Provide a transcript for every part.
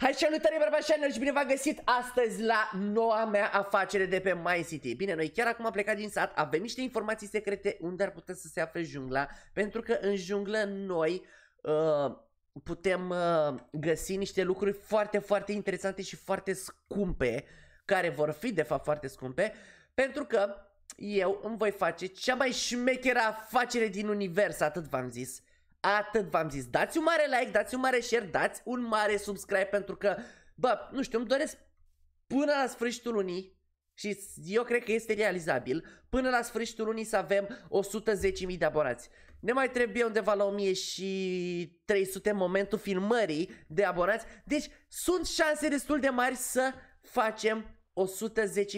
Hai salutare bărbașanilor și bine v-am găsit astăzi la noua mea afacere de pe MyCity Bine, noi chiar acum am plecat din sat, avem niște informații secrete unde ar putea să se afle jungla Pentru că în junglă noi uh, putem uh, găsi niște lucruri foarte, foarte interesante și foarte scumpe Care vor fi de fapt foarte scumpe Pentru că eu îmi voi face cea mai șmecheră afacere din univers, atât v-am zis Atât v-am zis. Dați un mare like, dați un mare share, dați un mare subscribe pentru că, bă, nu știu, îmi doresc până la sfârșitul lunii și eu cred că este realizabil, până la sfârșitul lunii să avem 110.000 de abonați. Ne mai trebuie undeva la 1300 în momentul filmării de abonați, deci sunt șanse destul de mari să facem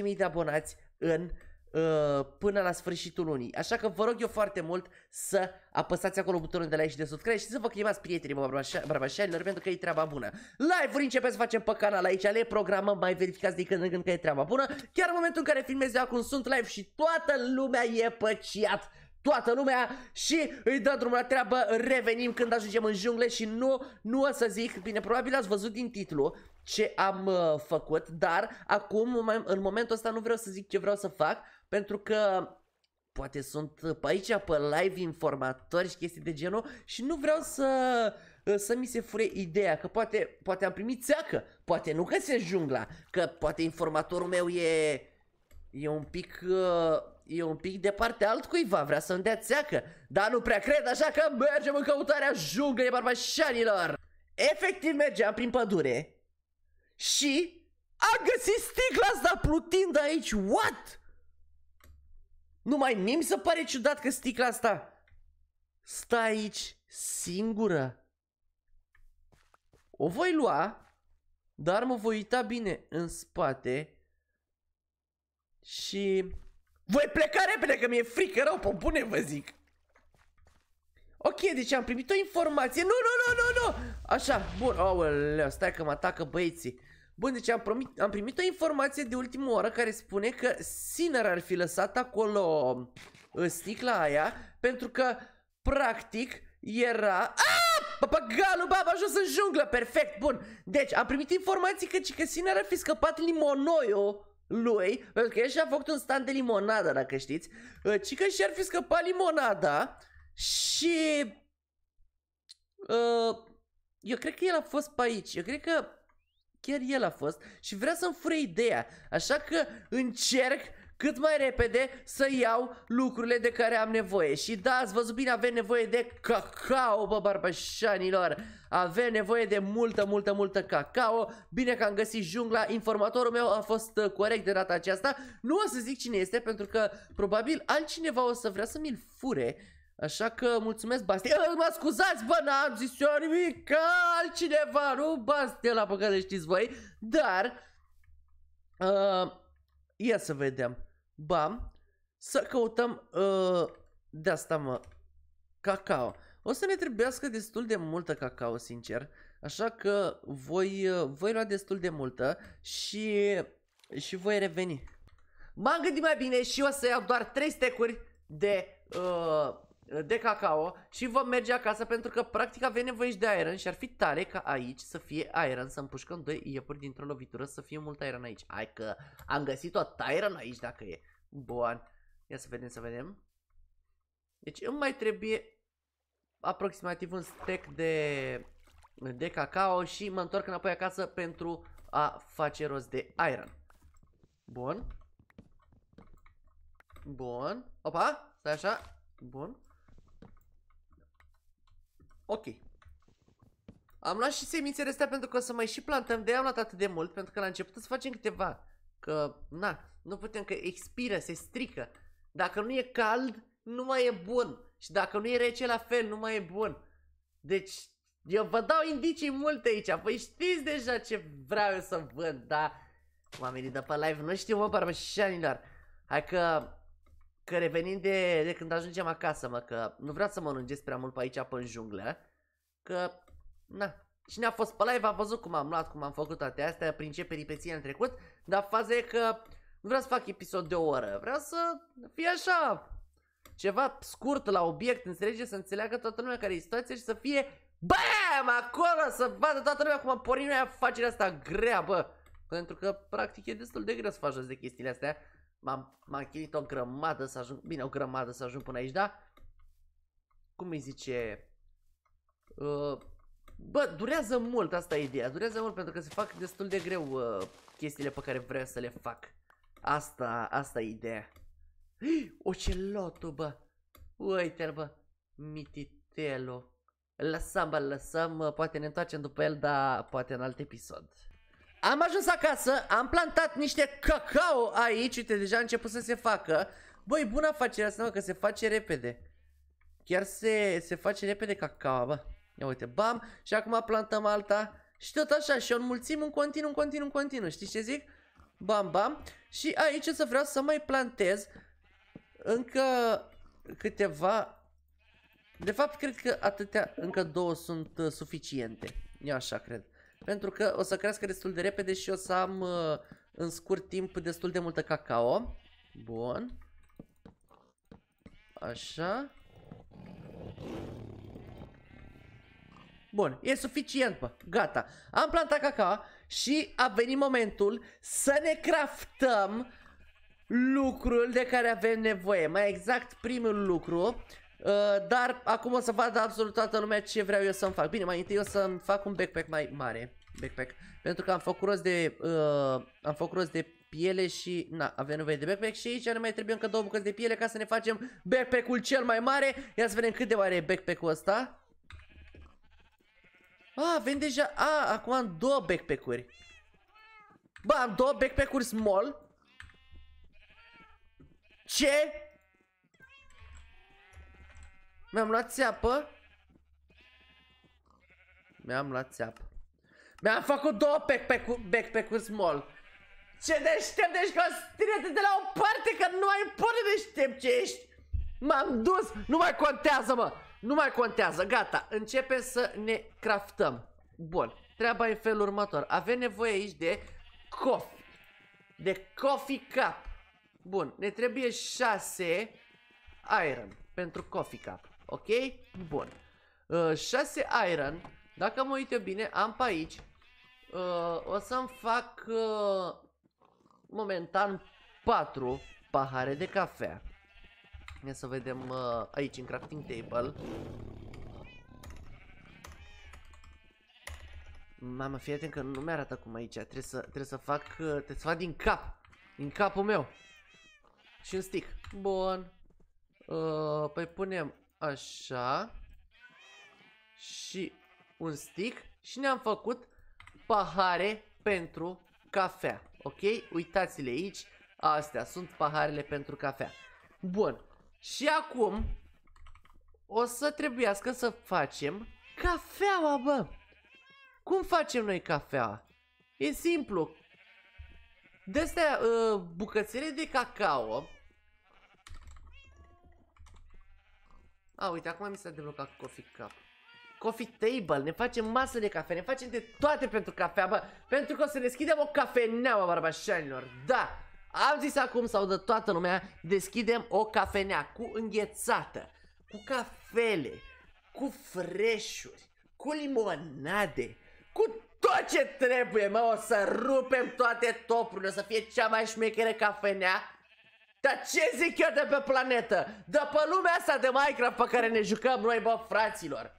110.000 de abonați în Uh, până la sfârșitul lunii. Așa că vă rog eu foarte mult să apăsați acolo butonul de like și de subscribe și să vă chemați prietenii mă barbașanilor pentru că e treaba bună. Live-uri începem să facem pe canal aici, le programăm, mai verificați din când în când că e treaba bună. Chiar în momentul în care filmez eu acum sunt live și toată lumea e păciat toată lumea și îi dăm drumul la treabă, revenim când ajungem în jungle și nu, nu o să zic, bine, probabil ați văzut din titlu ce am uh, făcut, dar acum, în momentul ăsta nu vreau să zic ce vreau să fac, pentru că poate sunt pe aici pe live informatori și chestii de genul și nu vreau să, uh, să mi se fure ideea că poate, poate am primit țeacă, poate nu că se jungla, că poate informatorul meu e, e un pic uh, e un pic de parte altcuiva, vrea să-mi dea țeacă, dar nu prea cred, așa că mergem în căutarea junglei barbașanilor. Efectiv mergeam prin pădure și am găsit sticla asta plutind aici, what? Numai mie mi se pare ciudat că sticla asta stă aici singură. O voi lua, dar mă voi uita bine în spate și voi pleca repede că mi-e frică rău, pe bune vă zic. Ok, deci am primit o informație. Nu, nu, nu, nu, nu! Așa, bun. Aoleu, stai că mă atacă băieții. Bun, deci am, promit, am primit o informație de ultimă oră care spune că Sinner ar fi lăsat acolo uh, sticla aia pentru că, practic, era... Aaaa! Ah! Papagalul, bă, a ajuns în junglă, perfect, bun. Deci, am primit informații că, că ar fi scăpat limonoiul lui, pentru că el și-a făcut un stand de limonada, dacă știți, uh, că și-ar fi scăpat limonada și... Uh, eu cred că el a fost pe aici, eu cred că Chiar el a fost și vrea să-mi fure ideea, așa că încerc cât mai repede să iau lucrurile de care am nevoie. Și da, ați văzut bine, avem nevoie de cacao, bă, barbașanilor, Avem nevoie de multă, multă, multă cacao. Bine că am găsit jungla. Informatorul meu a fost uh, corect de data aceasta. Nu o să zic cine este, pentru că probabil altcineva o să vrea să mi-l fure. Așa că mulțumesc Bastia. Mă scuzați, bă, n-am zis eu nimic, altcineva, nu Bastia, la păcate știți voi, dar... Uh, ia să vedem. Bam. Să căutăm... Uh, de asta, mă. Cacao. O să ne trebuiască destul de multă cacao, sincer. Așa că voi, uh, voi lua destul de multă și, și voi reveni. M-am gândit mai bine și o să iau doar 3 stecuri de uh, de cacao și vom merge acasă pentru că practic avem nevoie și de iron și ar fi tare ca aici să fie iron, să împușcăm doi iepuri dintr-o lovitură, să fie mult iron aici. Hai că am găsit tot iron aici dacă e. Bun. Ia să vedem, să vedem. Deci îmi mai trebuie aproximativ un stack de, de cacao și mă întorc înapoi acasă pentru a face rost de iron. Bun. Bun. Opa, stai așa. Bun. Ok. Am luat și semințele astea pentru că o să mai și plantăm, de am luat atât de mult, pentru că la început să facem câteva. Că, na, nu putem, că expiră, se strică. Dacă nu e cald, nu mai e bun. Și dacă nu e rece, la fel, nu mai e bun. Deci, eu vă dau indicii multe aici, voi păi știți deja ce vreau eu să vând, da? oamenii de pe live nu știu, mă, barbașanilor. Hai că Că revenim de, de când ajungem acasă, mă, că nu vreau să mă lungesc prea mult pe aici, pe în junglă. Că, na, cine a fost pe live a văzut cum am luat, cum am făcut toate astea, prin ce peripeții am trecut, dar faza e că nu vreau să fac episod de o oră, vreau să fie așa, ceva scurt la obiect, înțelege, să înțeleagă toată lumea care e situația și să fie BAM! Acolo să vadă toată lumea cum am pornit noi afacerea asta grea, bă! Pentru că, practic, e destul de greu să faci de chestiile astea. M-am chinuit o grămadă să ajung, bine, o grămadă să ajung până aici, da? Cum îi zice? Uh, bă, durează mult, asta e ideea, durează mult pentru că se fac destul de greu uh, chestiile pe care vreau să le fac. Asta, asta e ideea. Hii, ocelotul, bă! Uite-l, bă! Mititelo. Lăsăm, bă, lăsăm, uh, poate ne întoarcem după el, dar poate în alt episod. Am ajuns acasă, am plantat niște cacao aici, uite, deja a început să se facă. Băi, bună afacerea asta, mă, că se face repede. Chiar se, se face repede cacao, bă. Ia uite, bam, și acum plantăm alta. Și tot așa, și o înmulțim în continuu, în continuu, în continuu, știi ce zic? Bam, bam. Și aici o să vreau să mai plantez încă câteva... De fapt, cred că atâtea, încă două sunt uh, suficiente. Eu așa cred pentru că o să crească destul de repede și o să am uh, în scurt timp destul de multă cacao. Bun. Așa. Bun, e suficient, bă, gata. Am plantat cacao și a venit momentul să ne craftăm lucrul de care avem nevoie. Mai exact primul lucru Uh, dar acum o să vadă absolut toată lumea ce vreau eu să-mi fac. Bine, mai întâi o să-mi fac un backpack mai mare. Backpack. Pentru că am făcut rost de... Uh, am făcut rost de piele și... Na, avem nevoie de backpack și aici ne mai trebuie încă două bucăți de piele ca să ne facem backpack-ul cel mai mare. Ia să vedem cât de mare e backpack-ul ăsta. A, avem deja... A, acum am două backpack-uri. Ba, am două backpack-uri small. Ce? Mi-am luat țeapă. Mi-am luat țeapă. Mi-am făcut două backpack-uri backpack small. Ce deștept ești deci, că strine de la o parte că nu mai pune deștept ce ești. M-am dus, nu mai contează mă, nu mai contează, gata, începem să ne craftăm. Bun, treaba e în felul următor, avem nevoie aici de coffee, de coffee cup. Bun, ne trebuie 6 iron pentru coffee cup ok? Bun. Uh, 6 iron. Dacă mă uit eu bine, am pe aici. Uh, o să-mi fac uh, momentan 4 pahare de cafea. Ia să vedem uh, aici în crafting table. Mamă, fii atent că nu mi-arată cum aici. Trebuie să, trebuie să fac, uh, trebuie să fac din cap. Din capul meu. Și un stick. Bun. Uh, păi punem Așa. Și un stick. Și ne-am făcut pahare pentru cafea. Ok? Uitați-le aici. Astea sunt paharele pentru cafea. Bun. Și acum o să trebuiască să facem cafeaua, bă. Cum facem noi cafeaua? E simplu. De astea, uh, bucățele de cacao A, uite, acum mi s-a deblocat Coffee Cup. Coffee Table, ne facem masă de cafea, ne facem de toate pentru cafea, bă, pentru că o să deschidem o cafeneaua, barbașanilor, da! Am zis acum, sau de toată lumea, deschidem o cafenea cu înghețată, cu cafele, cu freșuri, cu limonade, cu tot ce trebuie, mă, o să rupem toate topurile, o să fie cea mai șmecheră cafenea dar ce zic eu de pe planetă? De pe lumea asta de Minecraft pe care ne jucăm noi, bă, fraților.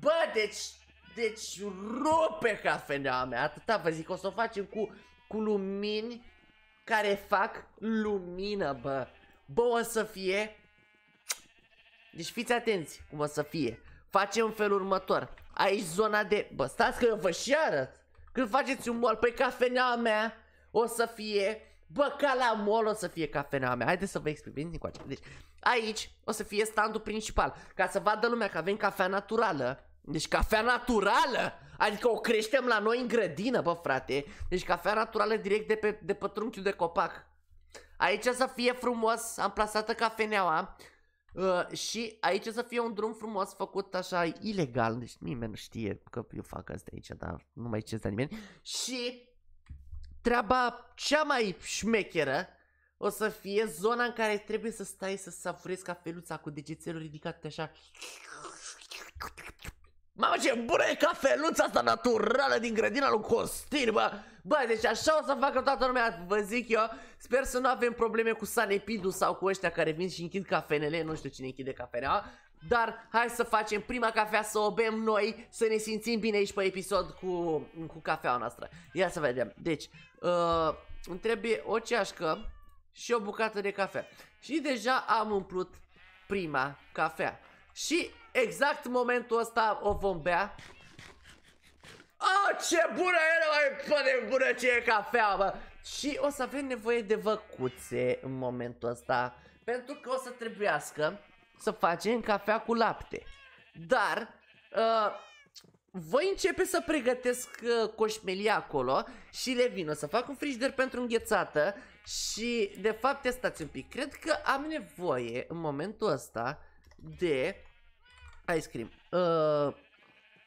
Bă, deci... Deci rupe cafeneaua mea, atâta vă zic, o să o facem cu, cu lumini care fac lumină, bă. Bă, o să fie... Deci fiți atenți cum o să fie. Facem felul următor. Aici zona de... Bă, stați că eu vă și arăt. Când faceți un mol pe păi cafeneaua mea o să fie Bă, ca la mall o să fie cafeneaua mea. Haideți să vă explic. Veniți încoace. Deci, aici o să fie standul principal. Ca să vadă lumea că avem cafea naturală. Deci cafea naturală! Adică o creștem la noi în grădină, bă, frate. Deci cafea naturală direct de pe, de pe trunchiul de copac. Aici să fie frumos am plasată cafeneaua. Uh, și aici să fie un drum frumos făcut așa ilegal, deci nimeni nu știe că eu fac asta aici, dar nu mai ce la nimeni. Și treaba cea mai șmecheră o să fie zona în care trebuie să stai să savurezi cafeluța cu degețelul ridicat așa. Mamă ce bună e cafeluța asta naturală din grădina lui Costin, bă! Bă, deci așa o să facă toată lumea, vă zic eu. Sper să nu avem probleme cu Sanepidul sau cu ăștia care vin și închid cafenele, nu știu cine închide cafenea. Dar hai să facem prima cafea, să o bem noi, să ne simțim bine aici pe episod cu, cu cafeaua noastră. Ia să vedem. Deci, uh, îmi trebuie o ceașcă și o bucată de cafea. Și deja am umplut prima cafea. Și exact momentul ăsta o vom bea. Oh, ce bună era, mai de bună ce e cafea, bă! Și o să avem nevoie de văcuțe în momentul ăsta, pentru că o să trebuiască să facem cafea cu lapte. Dar, uh, voi începe să pregătesc uh, coșmelia acolo și le vin. O să fac un frigider pentru înghețată și de fapt stați un pic. Cred că am nevoie în momentul ăsta de ice cream. Uh,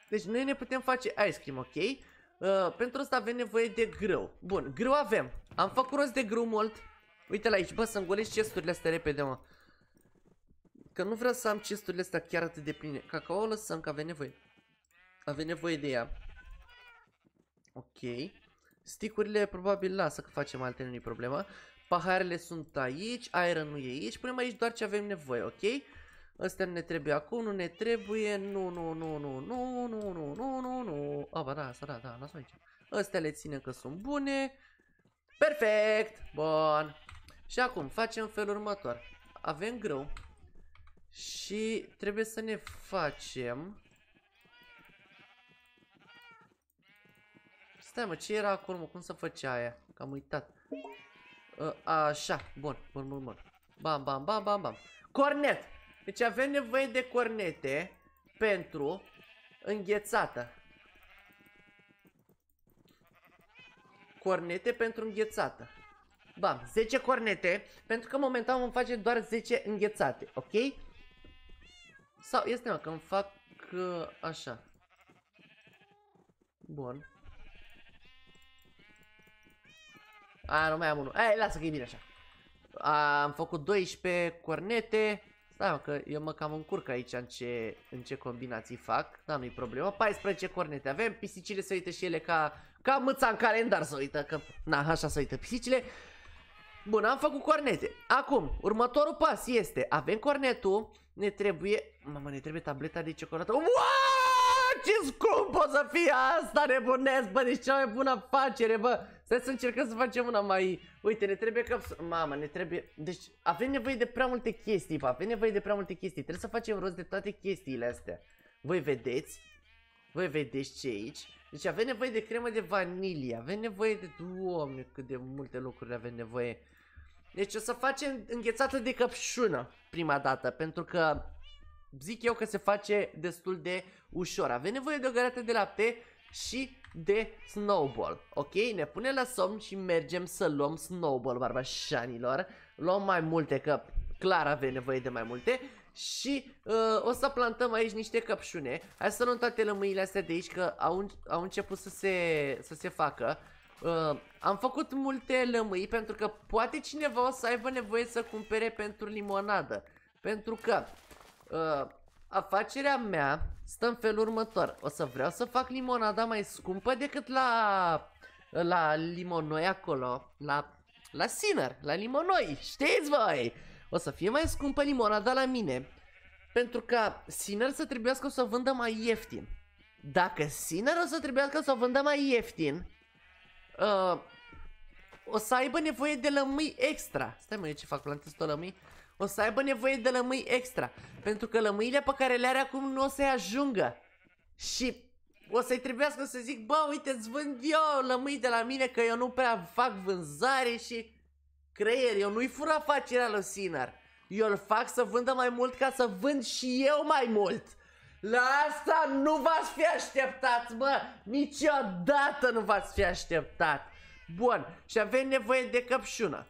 deci noi ne putem face ice cream, ok? Uh, pentru asta avem nevoie de grâu. Bun, grâu avem. Am făcut rost de grâu mult. Uite la aici, bă, să îngolești chesturile astea repede, mă. Că nu vreau să am chesturile astea chiar atât de pline. Cacao lăsăm că avem nevoie. Avem nevoie de ea. Ok. Sticurile probabil lasă că facem alte, nu problema. Paharele sunt aici, iron nu e aici, punem aici doar ce avem nevoie, ok? Astea nu ne trebuie acum, nu ne trebuie, nu, nu, nu, nu, nu, nu, nu, nu, nu, nu. A, ba da, asta da, da, las aici. Astea le ținem că sunt bune. Perfect! Bun. Și acum facem felul următor. Avem grâu și trebuie să ne facem Stai mă, ce era acolo mă? Cum să făcea aia? Că am uitat. A, ă, așa, bun, bun, bun, bun. Bam, bam, bam, bam, bam. Cornet! Deci avem nevoie de cornete pentru înghețată. Cornete pentru înghețată. Bam, 10 cornete, pentru că momentan vom face doar 10 înghețate, ok? Sau este mă, că îmi fac uh, așa. Bun. A, nu mai am unul. Ai, lasă că e bine așa. A, am făcut 12 cornete. Stai, da, că eu mă cam încurc aici în ce, în ce combinații fac. Dar nu-i problemă. 14 cornete avem. Pisicile se uită și ele ca, ca mâța în calendar se uită. Că, na, așa se uită pisicile. Bun, am făcut cornete. Acum, următorul pas este, avem cornetul, ne trebuie, mamă, ne trebuie tableta de ciocolată. Wow! ce scump pot să fie asta, nebunesc, bă, deci cea mai bună facere, bă. Stai să încercăm să facem una mai... Uite, ne trebuie că... Mama, ne trebuie... Deci avem nevoie de prea multe chestii, bă, avem nevoie de prea multe chestii. Trebuie să facem rost de toate chestiile astea. Voi vedeți? Voi vedeți ce aici? Deci avem nevoie de cremă de vanilie, avem nevoie de... Doamne, cât de multe lucruri avem nevoie. Deci o să facem înghețată de căpșună prima dată, pentru că zic eu că se face destul de ușor. Avem nevoie de o găleată de lapte și de Snowball. Ok? Ne punem la somn și mergem să luăm Snowball, barbașanilor. Luăm mai multe, că clar avem nevoie de mai multe. Și uh, o să plantăm aici niște căpșune. Hai să luăm toate lămâile astea de aici, că au, au început să se, să se facă. Uh, am făcut multe lămâi pentru că poate cineva o să aibă nevoie să cumpere pentru limonadă. Pentru că Uh, afacerea mea stă în felul următor. O să vreau să fac limonada mai scumpă decât la... La limonoi acolo, la la Sinner, la limonoi, știți voi? O să fie mai scumpă limonada la mine, pentru că Sinner să trebuiască să o vândă mai ieftin. Dacă Sinner o să trebuiască să o vândă mai ieftin, uh, o să aibă nevoie de lămâi extra. Stai mă, eu ce fac, plantez tot lămâi? o să aibă nevoie de lămâi extra, pentru că lămâile pe care le are acum nu o să-i ajungă. Și o să-i trebuiască să zic, bă, uite, îți vând eu lămâi de la mine, că eu nu prea fac vânzare și creier, eu nu-i fur afacerea lui Sinar. Eu îl fac să vândă mai mult ca să vând și eu mai mult. La asta nu v-ați fi așteptat, mă! Niciodată nu v-ați fi așteptat! Bun, și avem nevoie de căpșună.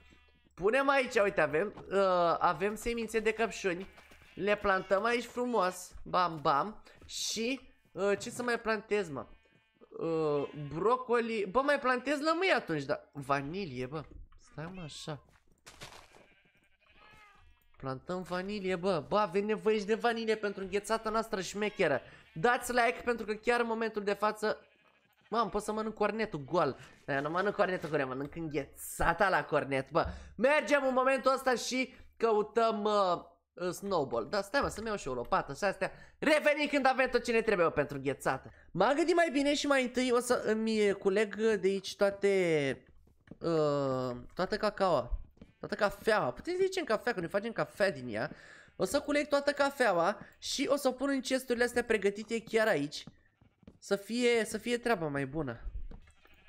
Punem aici, uite, avem, uh, avem semințe de căpșuni. Le plantăm aici frumos. Bam, bam. Și uh, ce să mai plantez, mă? Uh, brocoli. Bă, mai plantez lămâi atunci, dar... Vanilie, bă. Stai, mă, așa. Plantăm vanilie, bă. Bă, avem nevoie și de vanilie pentru înghețata noastră șmecheră. Dați like pentru că chiar în momentul de față Mam, pot să mănânc cornetul gol. Nu mănânc cornetul gol, mănânc înghețata la cornet. Bă, mergem în momentul ăsta și căutăm uh, uh snowball. Da, stai mă, să-mi iau și o lopată și astea. Revenim când avem tot ce ne trebuie pentru înghețată. M-am gândit mai bine și mai întâi o să îmi culeg de aici toate... Uh, toată cacaoa. Toată cafeaua. Putem să în cafea, că noi facem cafea din ea. O să culeg toată cafeaua și o să o pun în chesturile astea pregătite chiar aici. Să fie, să fie treaba mai bună.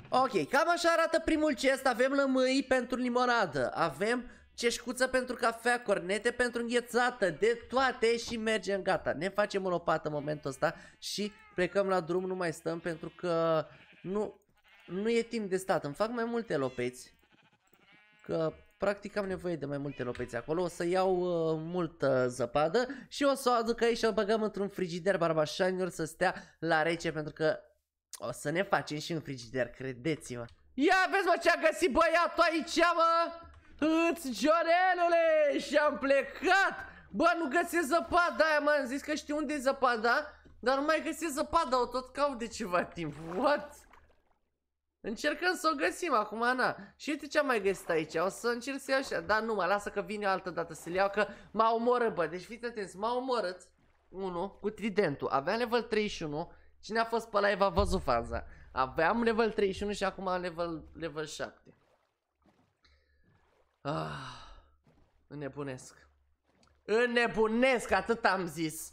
Ok, cam așa arată primul chest. Avem lămâi pentru limonadă. Avem ceșcuță pentru cafea, cornete pentru înghețată, de toate și mergem, gata. Ne facem o lopată în momentul ăsta și plecăm la drum, nu mai stăm pentru că nu, nu e timp de stat. Îmi fac mai multe lopeți, că Practic am nevoie de mai multe lopeți acolo, o să iau uh, multă zăpadă și o să o aduc aici și o băgăm într-un frigider barbașanilor să stea la rece pentru că o să ne facem și un frigider, credeți-mă. Ia vezi mă ce-a găsit băiatul aici mă! Îți Giorelule! Și-am plecat! Bă, nu găsesc zăpada aia, mă, am zis că știu unde e zăpada, dar nu mai găsesc zăpada, o tot caut de ceva timp. What? Încercăm să o găsim acum, Ana. Și uite ce am mai găsit aici. O să încerc să iau așa. Da, nu mă, lasă că vine o altă dată să l iau, că mă omoră, bă. Deci fiți atenți, mă omorâți. unu cu tridentul. Aveam level 31. Cine a fost pe live a văzut faza. Aveam level 31 și acum am level, level 7. Ah, înnebunesc. Înnebunesc, atât am zis.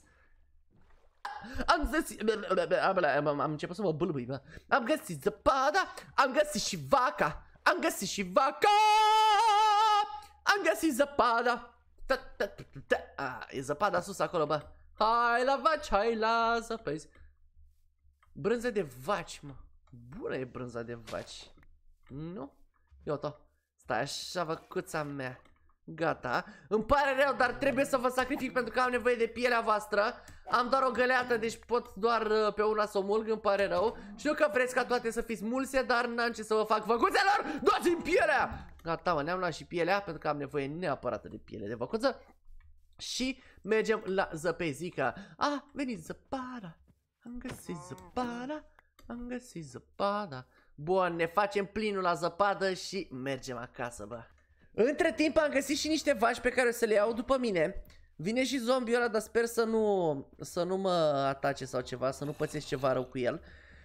Am găsit... Am, am început să mă bâlbâi, bă. Am găsit zăpada, am găsit și vaca. Am găsit și vaca! Am găsit zăpada! Da, da, e zăpada sus acolo, bă. Hai la vaci, hai la zăpezi. Brânză de vaci, mă. Bună e brânza de vaci. Nu? Iota. Stai așa, văcuța mea. Gata. Îmi pare rău, dar trebuie să vă sacrific pentru că am nevoie de pielea voastră. Am doar o găleată, deci pot doar uh, pe una să o mulg, îmi pare rău. Știu că vreți ca toate să fiți mulse, dar n-am ce să vă fac văcuțelor. Dați-mi pielea! Gata, mă, ne-am luat și pielea pentru că am nevoie neapărat de piele de văcuță. Și mergem la zăpezica. A, venit zăpada. Am găsit zăpada. Am găsit zăpada. Bun, ne facem plinul la zăpadă și mergem acasă, bă. Între timp am găsit și niște vaci pe care o să le iau după mine. Vine și zombiul ăla, dar sper să nu, să nu mă atace sau ceva, să nu pățesc ceva rău cu el.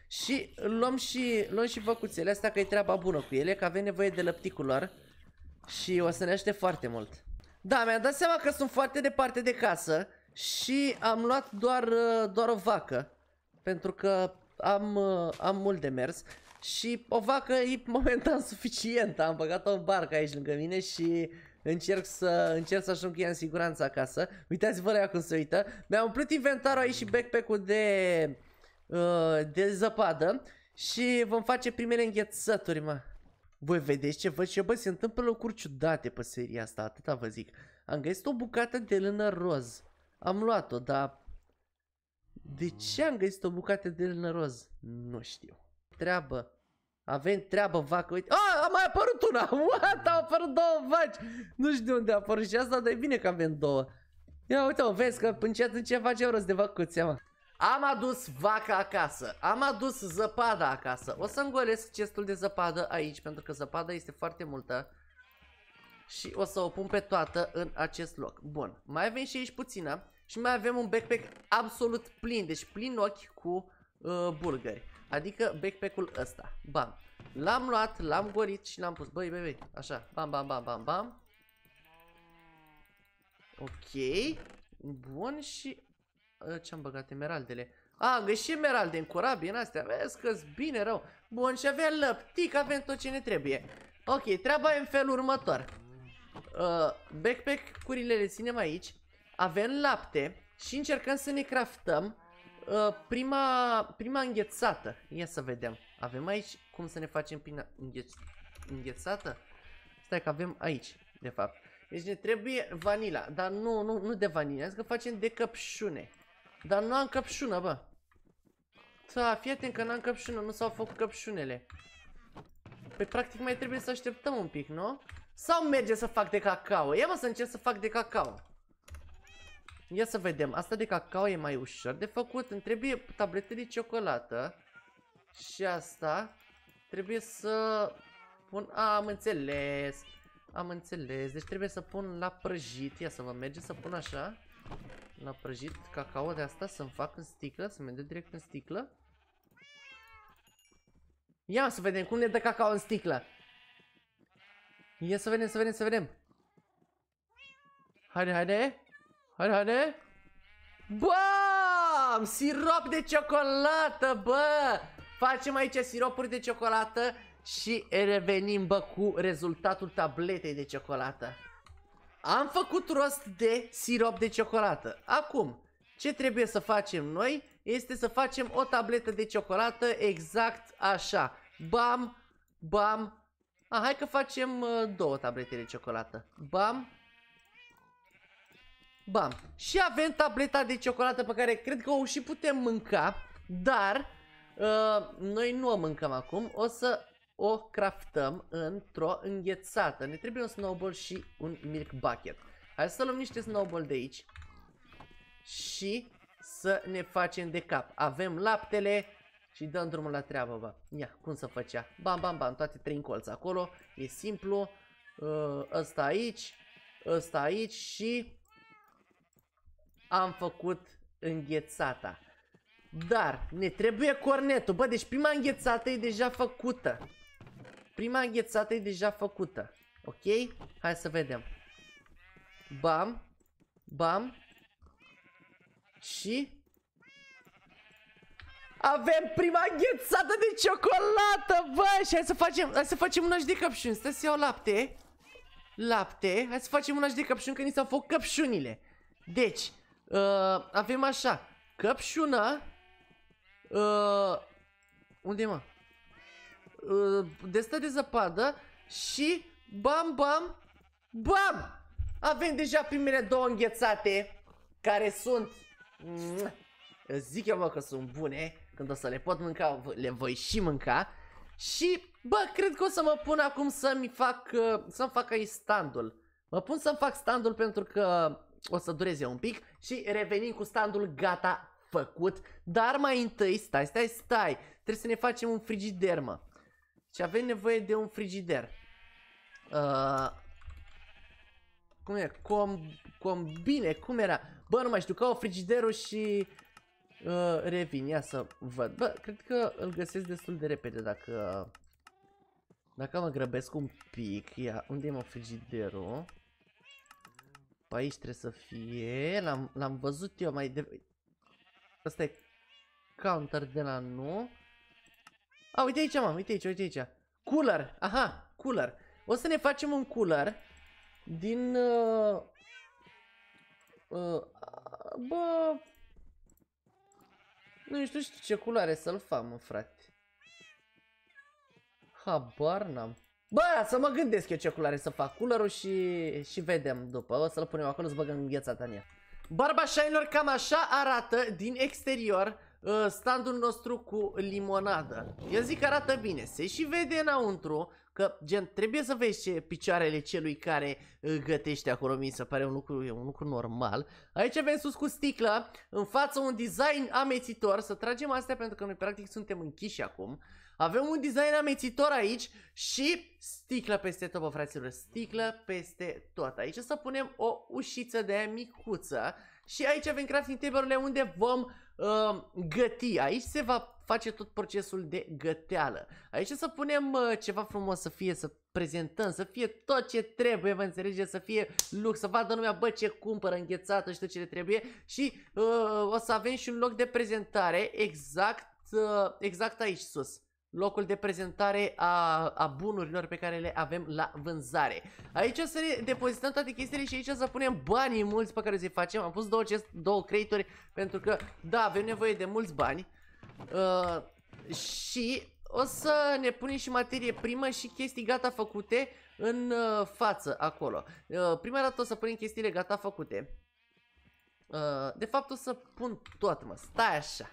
Și luăm și, luăm și văcuțele astea că e treaba bună cu ele, că avem nevoie de lăpticul lor. Și o să ne aște foarte mult. Da, mi-am dat seama că sunt foarte departe de casă și am luat doar, doar o vacă. Pentru că am, am mult de mers. Și o vacă e momentan suficient. Am băgat-o în barcă aici lângă mine și încerc să încerc să ajung ea în siguranță acasă. Uitați-vă la ea cum se uită. Mi-am umplut inventarul aici și backpack-ul de, uh, de zăpadă. Și vom face primele înghețături, mă. Voi vedeți ce văd și eu, bă, se întâmplă lucruri ciudate pe seria asta, atâta vă zic. Am găsit o bucată de lână roz. Am luat-o, dar... De ce am găsit o bucată de lână roz? Nu știu. Treabă. Avem treabă, vacă, uite. A, a mai apărut una! What? Au apărut două vaci! Nu știu de unde a apărut și asta, dar e bine că avem două. Ia uite-o, vezi că încet încet facem rost de vacuțe, mă. Am adus vaca acasă, am adus zăpada acasă. O să îngolesc chestul de zăpadă aici, pentru că zăpada este foarte multă. Și o să o pun pe toată în acest loc. Bun, mai avem și aici puțină și mai avem un backpack absolut plin, deci plin ochi cu uh, burgeri. Adică backpack-ul ăsta. Bam. L-am luat, l-am gorit și l-am pus. Băi, băi, băi. Așa. Bam, bam, bam, bam, bam. Ok. Bun și... Ă, ce-am băgat? Emeraldele. A, am găsit emeralde în corabie în astea. Vezi că bine rău. Bun, și avem lăptic, avem tot ce ne trebuie. Ok, treaba e în felul următor. Uh, backpack-urile le ținem aici. Avem lapte și încercăm să ne craftăm Uh, prima, prima înghețată. Ia să vedem. Avem aici cum să ne facem pina înghe înghețată? Stai că avem aici, de fapt. Deci ne trebuie vanila, dar nu, nu, nu de vanila. zic că facem de căpșune. Dar nu am căpșună, bă. Da, fii atent că n-am căpșună, nu s-au făcut căpșunele. Păi practic mai trebuie să așteptăm un pic, nu? Sau merge să fac de cacao? Ia mă să încerc să fac de cacao. Ia să vedem, asta de cacao e mai ușor de făcut, îmi trebuie tablete de ciocolată. Și asta trebuie să pun... A, am înțeles! Am înțeles, deci trebuie să pun la prăjit, ia să vă merge să pun așa La prăjit cacao de asta, să-mi fac în sticlă, să-mi dă direct în sticlă Ia să vedem cum ne dă cacao în sticlă Ia să vedem, să vedem, să vedem Haide, haide Hadi ne? Bam! Sirop de ciocolată, bă! Facem aici siropuri de ciocolată și revenim, bă, cu rezultatul tabletei de ciocolată. Am făcut rost de sirop de ciocolată. Acum, ce trebuie să facem noi este să facem o tabletă de ciocolată exact așa. Bam, bam. A, ah, hai că facem uh, două tablete de ciocolată. Bam, Bam. Și avem tableta de ciocolată pe care cred că o și putem mânca, dar uh, noi nu o mâncăm acum. O să o craftăm într-o înghețată. Ne trebuie un snowball și un milk bucket. Hai să luăm niște snowball de aici și să ne facem de cap. Avem laptele și dăm drumul la treabă, bă. Ia, cum să făcea? Bam, bam, bam, toate trei în colț acolo. E simplu. Uh, ăsta aici, ăsta aici și am făcut înghețata. Dar ne trebuie cornetul. Bă, deci prima înghețată e deja făcută. Prima înghețată e deja făcută. Ok? Hai să vedem. Bam. Bam. Și... Avem prima înghețată de ciocolată, bă! Și hai să facem, hai să facem un de căpșuni. Stai să iau lapte. Lapte. Hai să facem un de căpșuni, că ni s-au făcut căpșunile. Deci, Uh, avem așa, căpșuna. Uh, unde mă? Uh, stă de zăpadă și bam, bam, bam! Avem deja primele două înghețate care sunt... Zic eu, mă, că sunt bune. Când o să le pot mânca, le voi și mânca. Și, bă, cred că o să mă pun acum să-mi fac, uh, să-mi fac aici standul. Mă pun să-mi fac standul pentru că o să dureze un pic și revenim cu standul gata făcut, dar mai întâi, stai, stai, stai, trebuie să ne facem un frigider, mă. Și avem nevoie de un frigider. Uh, cum e? Com, bine, cum era? Bă, nu mai știu, ca o frigiderul și uh, revin, ia să văd. Bă, cred că îl găsesc destul de repede dacă... Dacă mă grăbesc un pic, ia, unde e mă frigiderul? Pe aici trebuie să fie, l-am văzut eu mai de... Asta e counter de la nu. A, uite aici, mă, uite aici, uite aici. Cooler, aha, cooler. O să ne facem un cooler din... Uh, uh, bă... Nu știu, știu ce culoare să-l fac, mă, frate. Habar n-am. Bă, să mă gândesc eu ce culoare să fac culorul și, și vedem după. O să-l punem acolo să băgăm gheața în el. Barbașanilor, cam așa arată din exterior uh, standul nostru cu limonadă. Eu zic că arată bine. Se și vede înăuntru că, gen, trebuie să vezi ce picioarele celui care uh, gătește acolo. Mi se pare un lucru, un lucru normal. Aici avem sus cu sticlă, în față un design amețitor. Să tragem astea pentru că noi practic suntem închiși acum. Avem un design amețitor aici și sticlă peste tot, bă, fraților, sticlă peste tot. Aici să punem o ușiță de micuță și aici avem crafting table unde vom uh, găti. Aici se va face tot procesul de găteală. Aici să punem uh, ceva frumos să fie, să prezentăm, să fie tot ce trebuie, vă înțelegeți, să fie lux, să vadă lumea, bă, ce cumpără, înghețată și tot ce le trebuie și uh, o să avem și un loc de prezentare exact, uh, exact aici sus locul de prezentare a, a bunurilor pe care le avem la vânzare. Aici o să ne depozităm toate chestiile și aici o să punem banii mulți pe care o să-i facem. Am pus două, două crate pentru că, da, avem nevoie de mulți bani. Uh, și o să ne punem și materie primă și chestii gata făcute în uh, față, acolo. Uh, prima dată o să punem chestiile gata făcute. Uh, de fapt o să pun tot, mă, stai așa.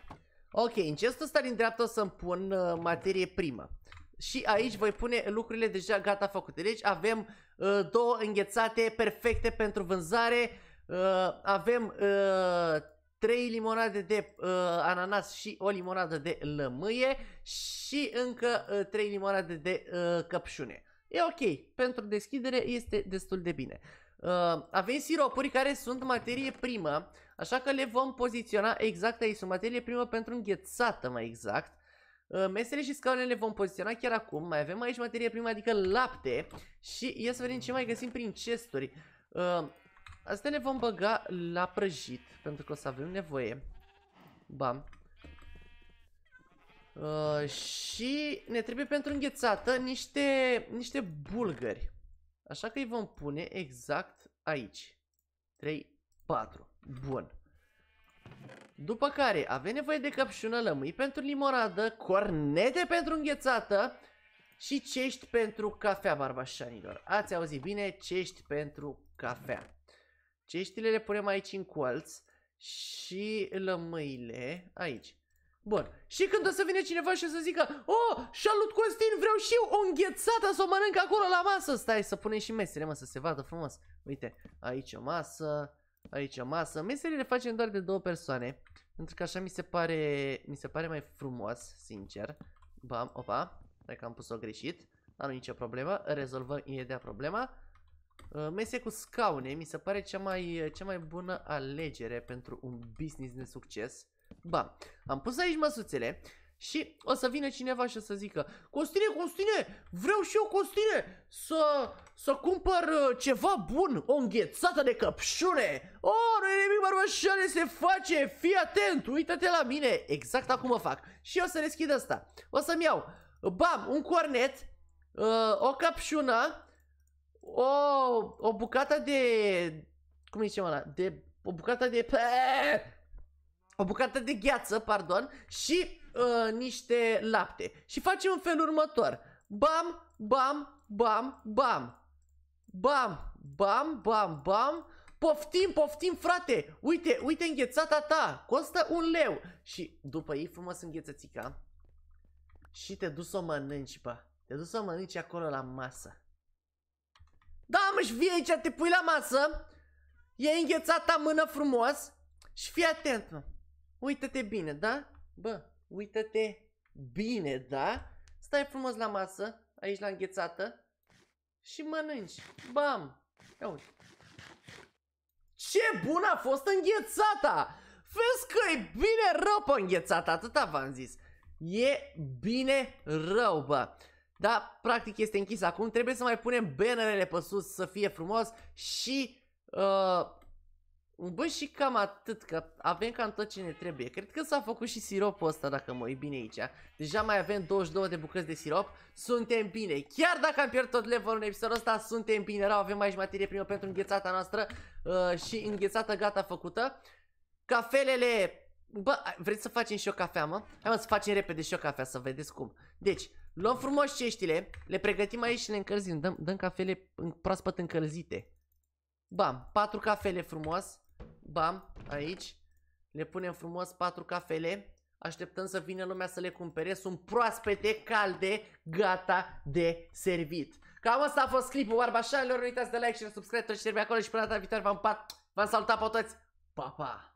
Ok, în gestul ăsta din dreapta o să-mi pun uh, materie primă. Și aici voi pune lucrurile deja gata făcute. Deci avem uh, două înghețate perfecte pentru vânzare. Uh, avem uh, trei limonade de uh, ananas și o limonadă de lămâie și încă uh, trei limonade de uh, căpșune. E ok, pentru deschidere este destul de bine. Uh, avem siropuri care sunt materie primă, așa că le vom poziționa exact aici, sunt materie primă pentru înghețată mai exact. Uh, mesele și scaunele le vom poziționa chiar acum, mai avem aici materie primă, adică lapte și ia să vedem ce mai găsim prin chesturi. Uh, astea le vom băga la prăjit, pentru că o să avem nevoie. Bam. Uh, și ne trebuie pentru înghețată niște, niște bulgări. Așa că îi vom pune exact aici. 3, 4. Bun. După care avem nevoie de căpșună lămâi pentru limonadă, cornete pentru înghețată și cești pentru cafea, barbașanilor. Ați auzit bine, cești pentru cafea. Ceștile le punem aici în colț și lămâile aici. Bun. Și când o să vină cineva și o să zică Oh, salut Costin, vreau și eu o înghețată să o mănânc acolo la masă Stai să punem și mesele, mă, să se vadă frumos Uite, aici o masă, aici o masă Mesele le facem doar de două persoane Pentru că așa mi se pare, mi se pare mai frumos, sincer Bam, opa, dacă am pus-o greșit Dar nu nicio problemă, rezolvăm imediat problema uh, Mese cu scaune mi se pare cea mai, cea mai bună alegere pentru un business de succes Ba, am pus aici măsuțele și o să vină cineva și o să zică Costine, Costine, vreau și eu, Costine, să, să cumpăr uh, ceva bun, o înghețată de căpșune O, oh, nu e nimic, barbășoane, se face, fii atent, uită-te la mine, exact acum o fac Și o să deschid asta, o să-mi iau, bam, un cornet, uh, o căpșună, o, o bucată de, cum zicem ăla, de, o bucată de, o bucată de gheață, pardon, și uh, niște lapte. Și facem în felul următor. Bam, bam, bam, bam. Bam, bam, bam, bam. Poftim, poftim, frate! Uite, uite înghețata ta! Costă un leu! Și după ei frumos înghețățica și te duci să o mănânci, bă. Te duci să o mănânci acolo la masă. Da, mă, și vii aici, te pui la masă, e înghețata mână frumos și fii atent, mă. Uită-te bine, da? Bă, uită-te bine, da? Stai frumos la masă, aici la înghețată și mănânci. Bam! Ia uite. Ce bun a fost înghețata! Vezi că e bine rău pe înghețata, atâta v-am zis. E bine rău, bă. Da, practic este închis acum, trebuie să mai punem bannerele pe sus să fie frumos și uh, Bă, și cam atât, că avem cam tot ce ne trebuie. Cred că s-a făcut și siropul ăsta, dacă mă e bine aici. Deja mai avem 22 de bucăți de sirop. Suntem bine. Chiar dacă am pierdut tot level în episodul ăsta, suntem bine. Rău, avem aici materie primă pentru înghețata noastră uh, și înghețata gata făcută. Cafelele... Bă, vreți să facem și o cafea, mă? Hai mă să facem repede și o cafea, să vedeți cum. Deci, luăm frumos ceștile, le pregătim aici și le încălzim. Dăm, dăm cafele în, proaspăt încălzite. Bam, patru cafele frumos. Bam, aici. Le punem frumos patru cafele. Așteptăm să vină lumea să le cumpere. Sunt proaspete, calde, gata de servit. Cam asta a fost clipul Barbașanilor. Nu uitați de like și de subscribe, și ce acolo și până data viitoare v-am pat. V-am salutat pe toți. Pa, pa!